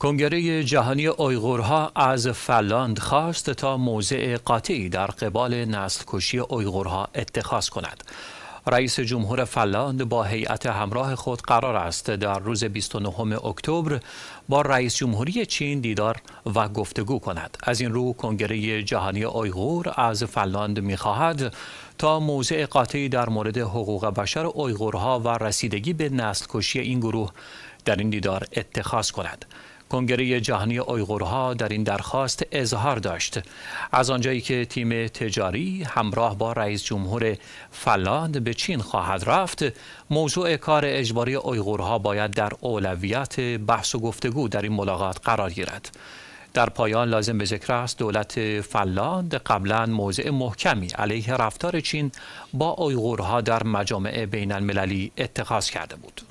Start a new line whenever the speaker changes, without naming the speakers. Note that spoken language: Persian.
کنگره جهانی اویغورها از فلاند خواست تا موضع قاطعی در قبال کشی اویغورها اتخاذ کند. رئیس جمهور فلاند با هیئت همراه خود قرار است در روز 29 اکتبر با رئیس جمهوری چین دیدار و گفتگو کند. از این رو کنگره جهانی اویغور از فلاند میخواهد تا موضع قاطعی در مورد حقوق بشر اویغورها و رسیدگی به کشی این گروه در این دیدار اتخاذ کند. کنگره جهانی اویغورها در این درخواست اظهار داشت از آنجایی که تیم تجاری همراه با رئیس جمهور فلاند به چین خواهد رفت موضوع کار اجباری اویغورها باید در اولویت بحث و گفتگو در این ملاقات قرار گیرد در پایان لازم به ذکر است دولت فلاند قبلا موضع محکمی علیه رفتار چین با اویغورها در مجامع بین المللی اتخاذ کرده بود